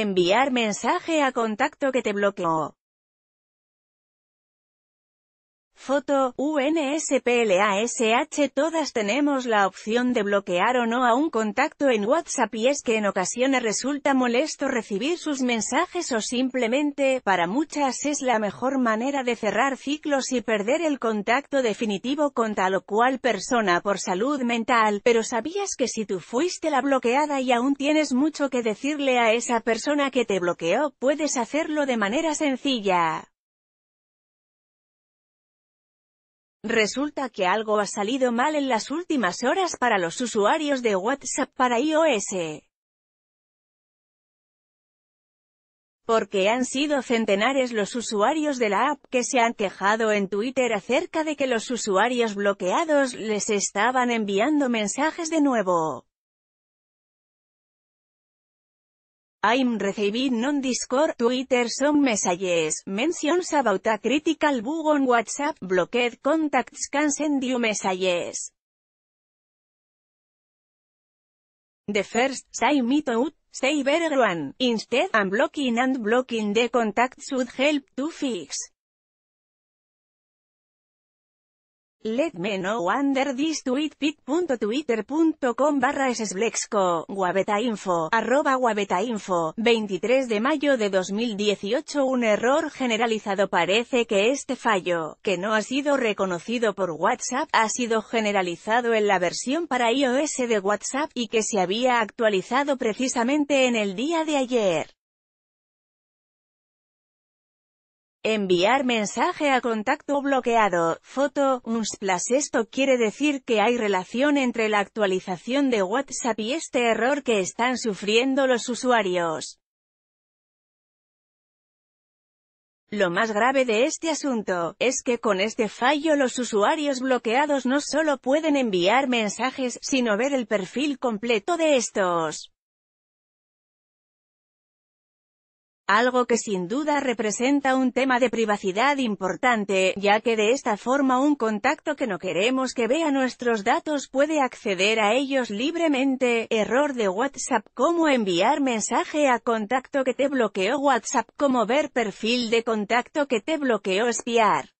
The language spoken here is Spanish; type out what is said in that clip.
Enviar mensaje a contacto que te bloqueó. Foto, UNSPLASH Todas tenemos la opción de bloquear o no a un contacto en WhatsApp y es que en ocasiones resulta molesto recibir sus mensajes o simplemente, para muchas es la mejor manera de cerrar ciclos y perder el contacto definitivo con tal o cual persona por salud mental, pero ¿sabías que si tú fuiste la bloqueada y aún tienes mucho que decirle a esa persona que te bloqueó, puedes hacerlo de manera sencilla? Resulta que algo ha salido mal en las últimas horas para los usuarios de WhatsApp para iOS. Porque han sido centenares los usuarios de la app que se han quejado en Twitter acerca de que los usuarios bloqueados les estaban enviando mensajes de nuevo. I'm receiving non-Discord, Twitter some messages, mentions about a critical bug on WhatsApp, blocked contacts can send you messages. The first time it out, save instead, unblocking and blocking the contacts would help to fix. Let me know under this tweet pic.twitter.com barra sblexco, guabetainfo, arroba guabetainfo, 23 de mayo de 2018 Un error generalizado parece que este fallo, que no ha sido reconocido por WhatsApp, ha sido generalizado en la versión para iOS de WhatsApp y que se había actualizado precisamente en el día de ayer. Enviar mensaje a contacto bloqueado, foto, unsplash Esto quiere decir que hay relación entre la actualización de WhatsApp y este error que están sufriendo los usuarios. Lo más grave de este asunto, es que con este fallo los usuarios bloqueados no solo pueden enviar mensajes, sino ver el perfil completo de estos. algo que sin duda representa un tema de privacidad importante, ya que de esta forma un contacto que no queremos que vea nuestros datos puede acceder a ellos libremente. Error de WhatsApp Cómo enviar mensaje a contacto que te bloqueó WhatsApp Cómo ver perfil de contacto que te bloqueó espiar